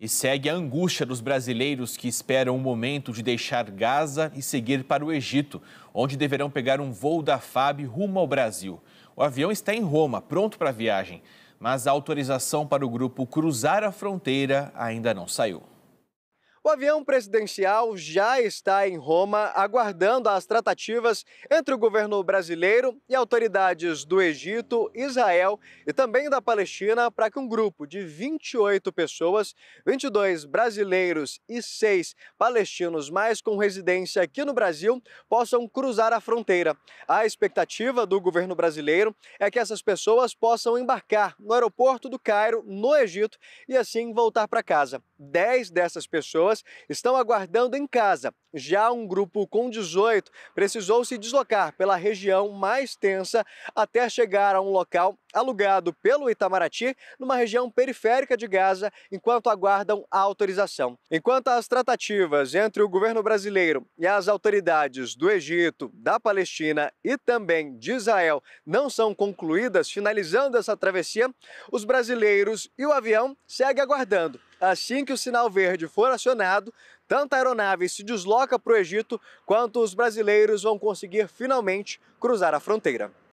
E segue a angústia dos brasileiros que esperam o momento de deixar Gaza e seguir para o Egito, onde deverão pegar um voo da FAB rumo ao Brasil. O avião está em Roma, pronto para a viagem, mas a autorização para o grupo cruzar a fronteira ainda não saiu. O avião presidencial já está em Roma, aguardando as tratativas entre o governo brasileiro e autoridades do Egito, Israel e também da Palestina para que um grupo de 28 pessoas, 22 brasileiros e 6 palestinos mais com residência aqui no Brasil, possam cruzar a fronteira. A expectativa do governo brasileiro é que essas pessoas possam embarcar no aeroporto do Cairo, no Egito, e assim voltar para casa. 10 dessas pessoas pessoas estão aguardando em casa. Já um grupo com 18 precisou se deslocar pela região mais tensa até chegar a um local alugado pelo Itamaraty, numa região periférica de Gaza, enquanto aguardam a autorização. Enquanto as tratativas entre o governo brasileiro e as autoridades do Egito, da Palestina e também de Israel não são concluídas, finalizando essa travessia, os brasileiros e o avião seguem aguardando. Assim que o sinal verde for acionado, tanto a aeronave se desloca para o Egito quanto os brasileiros vão conseguir finalmente cruzar a fronteira.